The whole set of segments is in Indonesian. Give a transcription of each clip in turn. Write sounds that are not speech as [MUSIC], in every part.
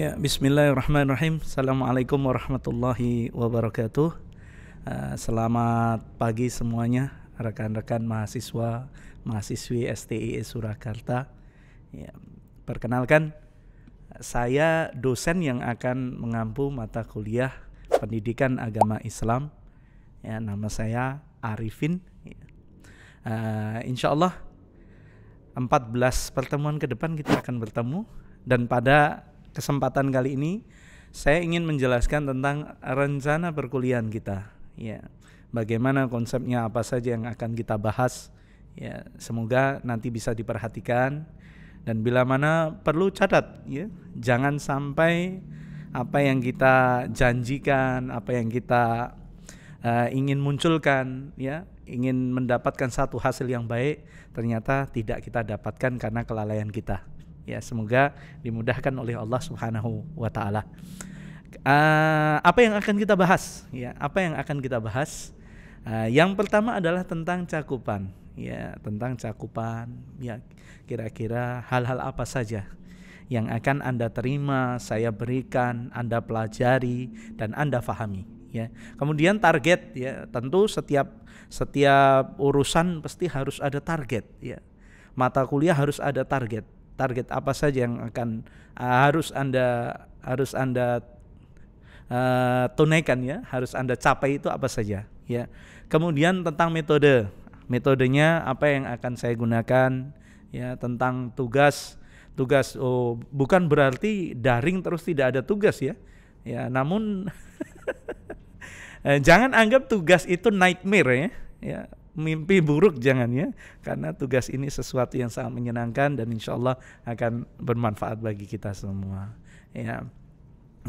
Ya, bismillahirrahmanirrahim. Assalamualaikum warahmatullahi wabarakatuh. Eh, selamat pagi semuanya, rekan-rekan mahasiswa, mahasiswi STI e Surakarta. Ya, perkenalkan, saya dosen yang akan mengampu mata kuliah Pendidikan Agama Islam. Ya, nama saya Arifin. Ya. Uh, eh, insya Allah, 14 pertemuan ke depan kita akan bertemu dan pada kesempatan kali ini saya ingin menjelaskan tentang rencana perkuliahan kita. Ya, bagaimana konsepnya, apa saja yang akan kita bahas. Ya, semoga nanti bisa diperhatikan dan bila mana perlu catat ya, jangan sampai apa yang kita janjikan, apa yang kita uh, ingin munculkan ya, ingin mendapatkan satu hasil yang baik ternyata tidak kita dapatkan karena kelalaian kita. Ya, semoga dimudahkan oleh Allah Subhanahu wa taala. Uh, apa yang akan kita bahas? Ya, apa yang akan kita bahas? Uh, yang pertama adalah tentang cakupan, ya, tentang cakupan, ya, kira-kira hal-hal apa saja yang akan Anda terima, saya berikan, Anda pelajari dan Anda fahami ya. Kemudian target ya, tentu setiap setiap urusan pasti harus ada target ya. Mata kuliah harus ada target target apa saja yang akan uh, harus Anda harus Anda uh, tunaikan ya, harus Anda capai itu apa saja ya. Kemudian tentang metode. Metodenya apa yang akan saya gunakan ya tentang tugas tugas oh bukan berarti daring terus tidak ada tugas ya. Ya, namun [LAUGHS] eh, jangan anggap tugas itu nightmare ya. Ya, mimpi buruk jangan ya karena tugas ini sesuatu yang sangat menyenangkan dan insya Allah akan bermanfaat bagi kita semua ya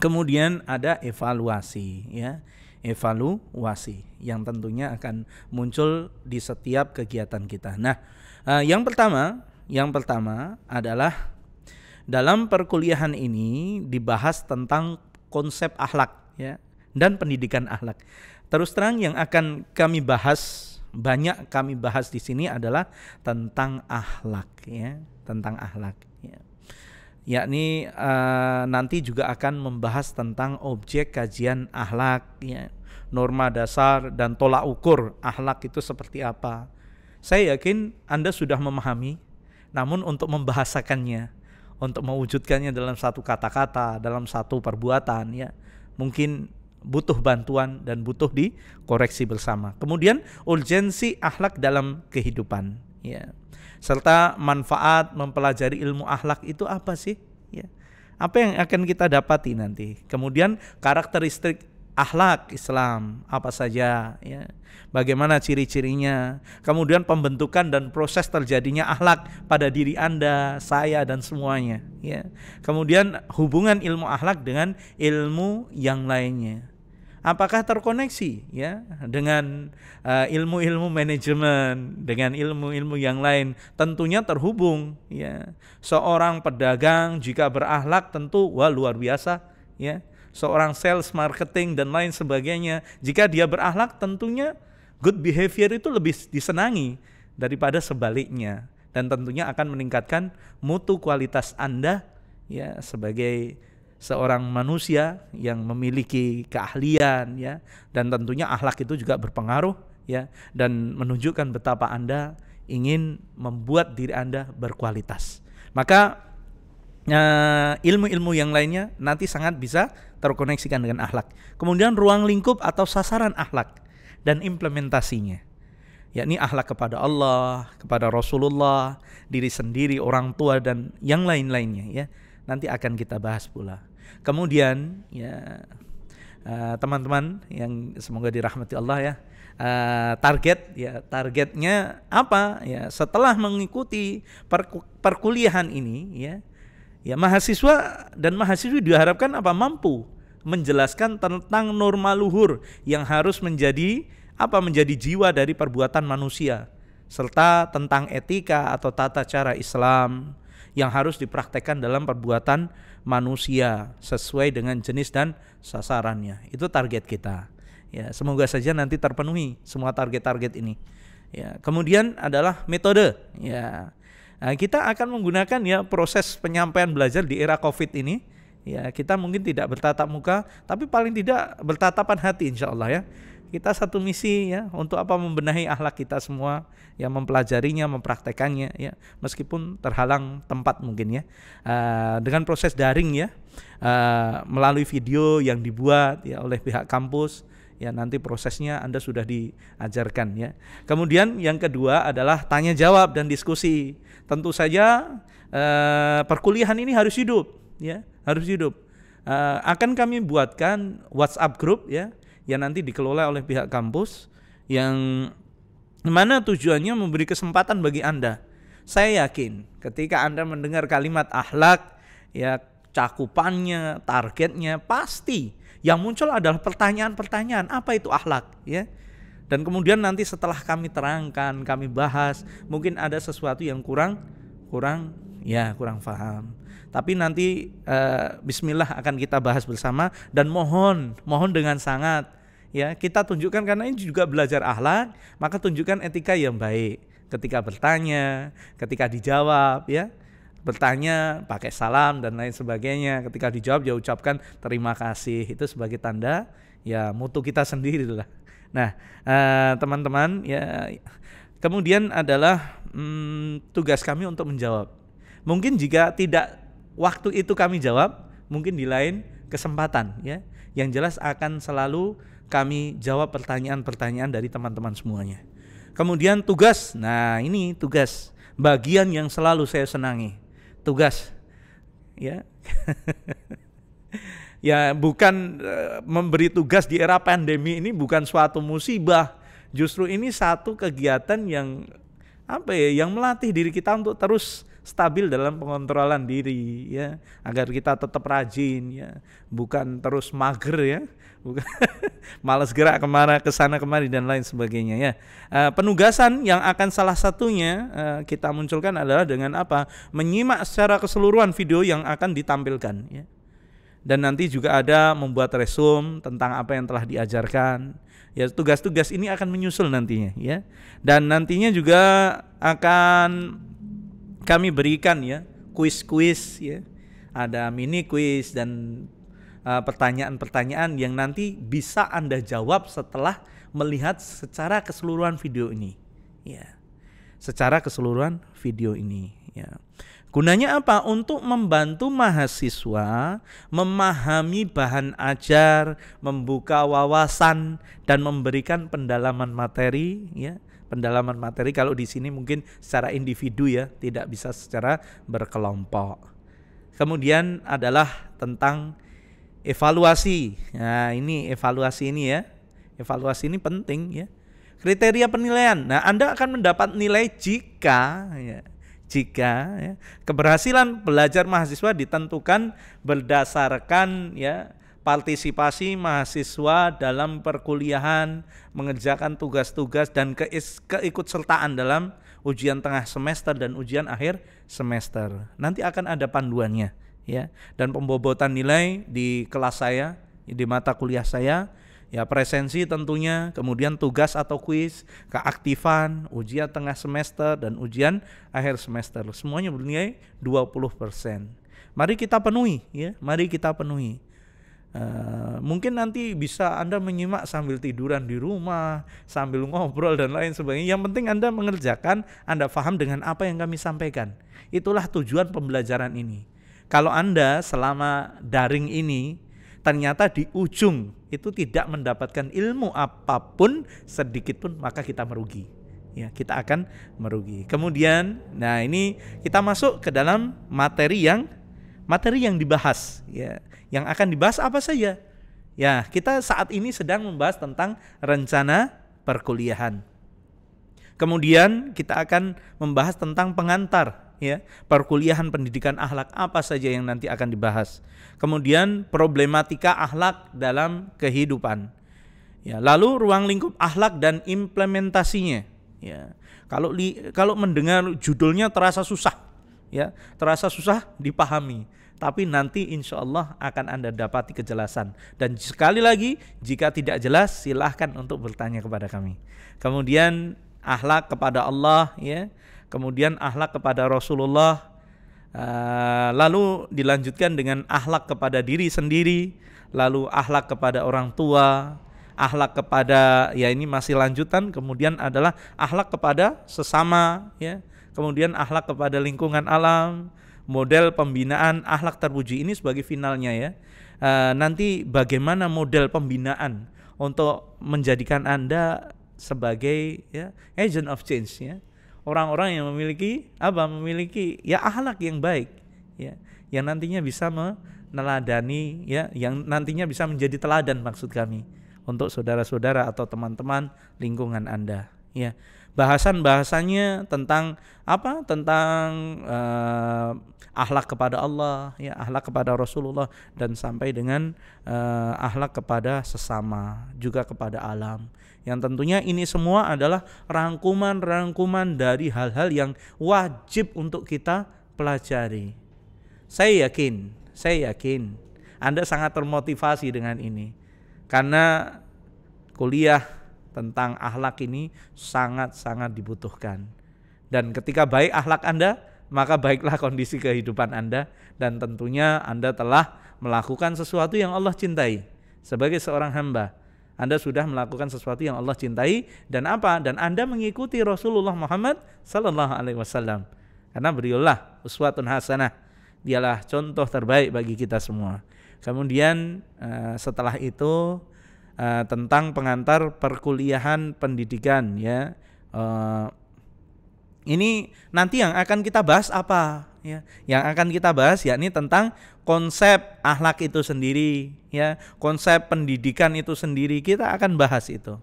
kemudian ada evaluasi ya evaluasi yang tentunya akan muncul di setiap kegiatan kita nah eh, yang pertama yang pertama adalah dalam perkuliahan ini dibahas tentang konsep akhlak ya dan pendidikan akhlak terus terang yang akan kami bahas banyak kami bahas di sini adalah tentang ahlak ya, tentang ahlak ya. Yakni uh, nanti juga akan membahas tentang objek kajian ahlak ya, norma dasar dan tolak ukur ahlak itu seperti apa. Saya yakin Anda sudah memahami, namun untuk membahasakannya, untuk mewujudkannya dalam satu kata-kata, dalam satu perbuatan ya, mungkin butuh bantuan dan butuh dikoreksi bersama. Kemudian urgensi akhlak dalam kehidupan, ya. Serta manfaat mempelajari ilmu akhlak itu apa sih? Ya. Apa yang akan kita dapati nanti? Kemudian karakteristik akhlak Islam apa saja ya bagaimana ciri-cirinya kemudian pembentukan dan proses terjadinya akhlak pada diri Anda saya dan semuanya ya kemudian hubungan ilmu akhlak dengan ilmu yang lainnya apakah terkoneksi ya dengan uh, ilmu-ilmu manajemen dengan ilmu-ilmu yang lain tentunya terhubung ya seorang pedagang jika berakhlak tentu wah luar biasa ya seorang sales marketing dan lain sebagainya. Jika dia berakhlak tentunya good behavior itu lebih disenangi daripada sebaliknya dan tentunya akan meningkatkan mutu kualitas Anda ya sebagai seorang manusia yang memiliki keahlian ya dan tentunya akhlak itu juga berpengaruh ya dan menunjukkan betapa Anda ingin membuat diri Anda berkualitas. Maka Ya, ilmu-ilmu yang lainnya nanti sangat bisa terkoneksikan dengan akhlak. Kemudian ruang lingkup atau sasaran akhlak dan implementasinya. Yakni akhlak kepada Allah, kepada Rasulullah, diri sendiri, orang tua dan yang lain-lainnya ya. Nanti akan kita bahas pula. Kemudian ya eh, teman-teman uh, yang semoga dirahmati Allah ya. Uh, target ya targetnya apa ya setelah mengikuti perkuliahan ini ya Ya, mahasiswa dan mahasiswi diharapkan apa mampu menjelaskan tentang norma luhur yang harus menjadi apa menjadi jiwa dari perbuatan manusia serta tentang etika atau tata cara Islam yang harus dipraktekkan dalam perbuatan manusia sesuai dengan jenis dan sasarannya. Itu target kita. Ya, semoga saja nanti terpenuhi semua target-target ini. Ya, kemudian adalah metode. Ya, Nah, kita akan menggunakan ya proses penyampaian belajar di era Covid ini. Ya, kita mungkin tidak bertatap muka, tapi paling tidak bertatapan hati insya Allah ya. Kita satu misi ya untuk apa membenahi akhlak kita semua yang mempelajarinya, mempraktekannya ya, meskipun terhalang tempat mungkin ya. Uh, dengan proses daring ya, uh, melalui video yang dibuat ya oleh pihak kampus ya nanti prosesnya Anda sudah diajarkan ya. Kemudian yang kedua adalah tanya jawab dan diskusi. Tentu saja eh, perkuliahan ini harus hidup ya, harus hidup. Eh, akan kami buatkan WhatsApp group ya yang nanti dikelola oleh pihak kampus yang mana tujuannya memberi kesempatan bagi Anda. Saya yakin ketika Anda mendengar kalimat akhlak ya cakupannya, targetnya pasti yang muncul adalah pertanyaan-pertanyaan apa itu akhlak ya. Dan kemudian nanti setelah kami terangkan, kami bahas, mungkin ada sesuatu yang kurang kurang ya kurang paham. Tapi nanti eh, bismillah akan kita bahas bersama dan mohon, mohon dengan sangat ya kita tunjukkan karena ini juga belajar akhlak, maka tunjukkan etika yang baik ketika bertanya, ketika dijawab ya bertanya pakai salam dan lain sebagainya. Ketika dijawab dia ucapkan terima kasih itu sebagai tanda ya mutu kita sendiri lah. Nah eh, teman-teman eh, ya kemudian adalah hmm, tugas kami untuk menjawab. Mungkin jika tidak waktu itu kami jawab, mungkin di lain kesempatan ya. Yang jelas akan selalu kami jawab pertanyaan-pertanyaan dari teman-teman semuanya. Kemudian tugas, nah ini tugas bagian yang selalu saya senangi tugas ya [LAUGHS] ya bukan e, memberi tugas di era pandemi ini bukan suatu musibah justru ini satu kegiatan yang apa ya yang melatih diri kita untuk terus stabil dalam pengontrolan diri ya agar kita tetap rajin ya bukan terus mager ya bukan [LAUGHS] malas gerak kemana ke sana kemari dan lain sebagainya ya e, penugasan yang akan salah satunya e, kita munculkan adalah dengan apa menyimak secara keseluruhan video yang akan ditampilkan ya dan nanti juga ada membuat resum tentang apa yang telah diajarkan. Ya, tugas-tugas ini akan menyusul nantinya ya. Dan nantinya juga akan kami berikan ya kuis-kuis ya. Ada mini kuis dan e, pertanyaan-pertanyaan uh, yang nanti bisa Anda jawab setelah melihat secara keseluruhan video ini. Ya. Secara keseluruhan video ini, ya. Gunanya apa? Untuk membantu mahasiswa memahami bahan ajar, membuka wawasan dan memberikan pendalaman materi ya pendalaman materi kalau di sini mungkin secara individu ya, tidak bisa secara berkelompok. Kemudian adalah tentang evaluasi. Nah, ini evaluasi ini ya. Evaluasi ini penting ya. Kriteria penilaian. Nah, Anda akan mendapat nilai jika ya, jika ya, keberhasilan belajar mahasiswa ditentukan berdasarkan ya partisipasi mahasiswa dalam perkuliahan, mengerjakan tugas-tugas dan keis, keikutsertaan dalam ujian tengah semester dan ujian akhir semester. Nanti akan ada panduannya ya. Dan pembobotan nilai di kelas saya, di mata kuliah saya ya presensi tentunya, kemudian tugas atau kuis, keaktifan, ujian tengah semester dan ujian akhir semester. Semuanya bernilai 20%. Mari kita penuhi ya, mari kita penuhi. Uh, mungkin nanti bisa Anda menyimak sambil tiduran di rumah, sambil ngobrol dan lain sebagainya. Yang penting Anda mengerjakan, Anda paham dengan apa yang kami sampaikan. Itulah tujuan pembelajaran ini. Kalau Anda selama daring ini ternyata di ujung itu tidak mendapatkan ilmu apapun sedikit pun maka kita merugi. Ya, kita akan merugi. Kemudian, nah ini kita masuk ke dalam materi yang materi yang dibahas ya yang akan dibahas apa saja? Ya, kita saat ini sedang membahas tentang rencana perkuliahan. Kemudian kita akan membahas tentang pengantar ya, perkuliahan pendidikan akhlak apa saja yang nanti akan dibahas. Kemudian problematika akhlak dalam kehidupan. Ya, lalu ruang lingkup akhlak dan implementasinya. Ya. Kalau li, kalau mendengar judulnya terasa susah, ya terasa susah dipahami tapi nanti insya Allah akan Anda dapati kejelasan. Dan sekali lagi, jika tidak jelas, silahkan untuk bertanya kepada kami. Kemudian akhlak kepada Allah, ya. Kemudian akhlak kepada Rasulullah. Ah, lalu dilanjutkan dengan akhlak kepada diri sendiri, lalu akhlak kepada orang tua, akhlak kepada ya ini masih lanjutan, kemudian adalah akhlak kepada sesama, ya. Kemudian akhlak kepada lingkungan alam, model pembinaan akhlak terpuji ini sebagai finalnya ya. Uh, nanti bagaimana model pembinaan untuk menjadikan Anda sebagai ya agent of change ya. Orang-orang yang memiliki apa? Memiliki ya akhlak yang baik ya. Yang nantinya bisa meneladani ya, yang nantinya bisa menjadi teladan maksud kami untuk saudara-saudara atau teman-teman lingkungan Anda ya bahasan-bahasannya tentang apa? Tentang uh, eh, ahlak kepada Allah, ya ahlak kepada Rasulullah dan sampai dengan uh, eh, ahlak kepada sesama, juga kepada alam. Yang tentunya ini semua adalah rangkuman-rangkuman dari hal-hal yang wajib untuk kita pelajari. Saya yakin, saya yakin Anda sangat termotivasi dengan ini. Karena kuliah tentang ahlak ini sangat-sangat dibutuhkan. Dan ketika baik ahlak Anda, maka baiklah kondisi kehidupan Anda dan tentunya Anda telah melakukan sesuatu yang Allah cintai sebagai seorang hamba. Anda sudah melakukan sesuatu yang Allah cintai dan apa? Dan Anda mengikuti Rasulullah Muhammad sallallahu alaihi wasallam. Karena beliaulah uswatun hasanah. Dialah contoh terbaik bagi kita semua. Kemudian eh, setelah itu uh, tentang pengantar perkuliahan pendidikan ya. Uh, ini nanti yang akan kita bahas apa ya yang akan kita bahas yakni tentang konsep ahlak itu sendiri ya konsep pendidikan itu sendiri kita akan bahas itu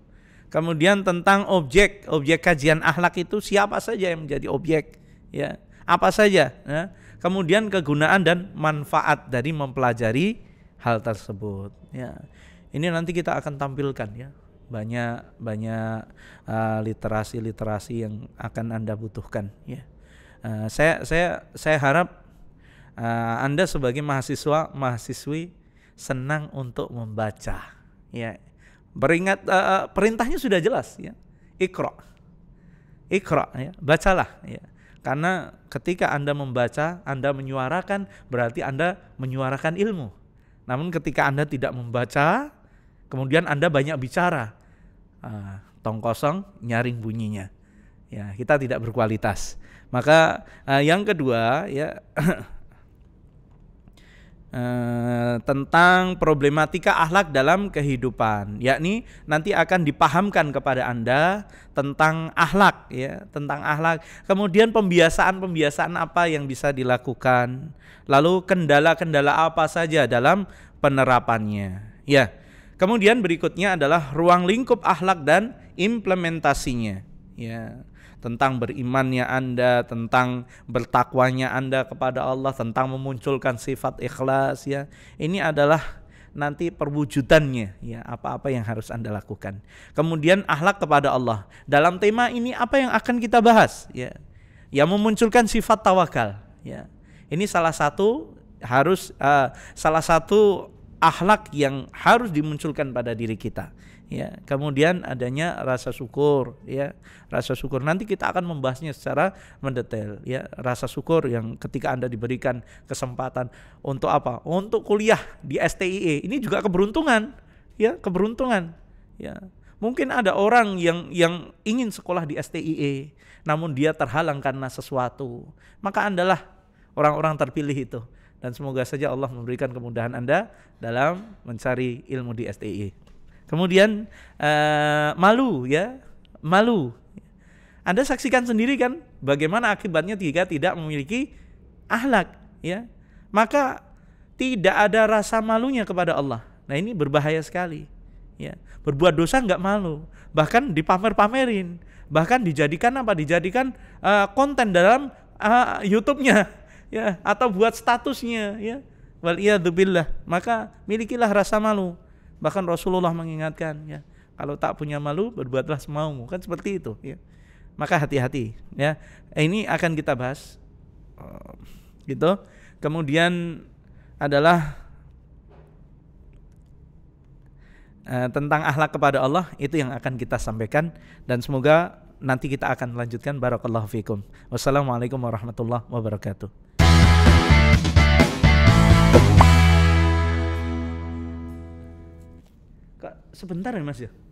kemudian tentang objek objek kajian ahlak itu siapa saja yang menjadi objek ya apa saja ya. kemudian kegunaan dan manfaat dari mempelajari hal tersebut ya ini nanti kita akan tampilkan ya banyak banyak uh, eh, literasi literasi yang akan anda butuhkan ya. Uh, saya saya saya harap uh, anda sebagai mahasiswa mahasiswi senang untuk membaca ya. Peringat uh, perintahnya sudah jelas ya. ikro ikro ya, bacalah ya. Karena ketika Anda membaca, Anda menyuarakan, berarti Anda menyuarakan ilmu namun ketika Anda tidak membaca, kemudian Anda banyak bicara, uh, tong kosong nyaring bunyinya. Ya, kita tidak berkualitas. Maka uh, yang kedua ya [CLEARS THROAT] Eh, tentang problematika akhlak dalam kehidupan, yakni nanti akan dipahamkan kepada Anda tentang akhlak ya, tentang akhlak. Kemudian pembiasaan-pembiasaan apa yang bisa dilakukan, lalu kendala-kendala apa saja dalam penerapannya. Ya. Kemudian berikutnya adalah ruang lingkup akhlak dan implementasinya. Ya tentang berimannya Anda, tentang bertakwanya Anda kepada Allah, tentang memunculkan sifat ikhlas ya. Ini adalah nanti perwujudannya ya apa-apa yang harus Anda lakukan. Kemudian ahlak kepada Allah. Dalam tema ini apa yang akan kita bahas ya? Yang memunculkan sifat tawakal ya. Ini salah satu harus uh, salah satu ahlak yang harus dimunculkan pada diri kita ya kemudian adanya rasa syukur ya rasa syukur nanti kita akan membahasnya secara mendetail ya rasa syukur yang ketika anda diberikan kesempatan untuk apa untuk kuliah di STIE ini juga keberuntungan ya keberuntungan ya mungkin ada orang yang yang ingin sekolah di STIE namun dia terhalang karena sesuatu maka andalah orang-orang terpilih itu dan semoga saja Allah memberikan kemudahan Anda dalam mencari ilmu di STIE. Kemudian uh, malu ya, malu. Anda saksikan sendiri kan bagaimana akibatnya jika tidak memiliki ahlak ya. Maka tidak ada rasa malunya kepada Allah. Nah, ini berbahaya sekali ya. Berbuat dosa nggak malu, bahkan dipamer-pamerin, bahkan dijadikan apa? Dijadikan uh, konten dalam uh, YouTube-nya ya atau buat statusnya ya. Wal Maka milikilah rasa malu Bahkan Rasulullah mengingatkan ya, kalau tak punya malu berbuatlah semaumu kan seperti itu ya. Maka hati-hati ya. Ini akan kita bahas eh, gitu. Kemudian adalah eh, tentang akhlak kepada Allah itu yang akan kita sampaikan dan semoga nanti kita akan lanjutkan barakallahu fikum. Wassalamualaikum warahmatullahi wabarakatuh. sebentar ya mas ya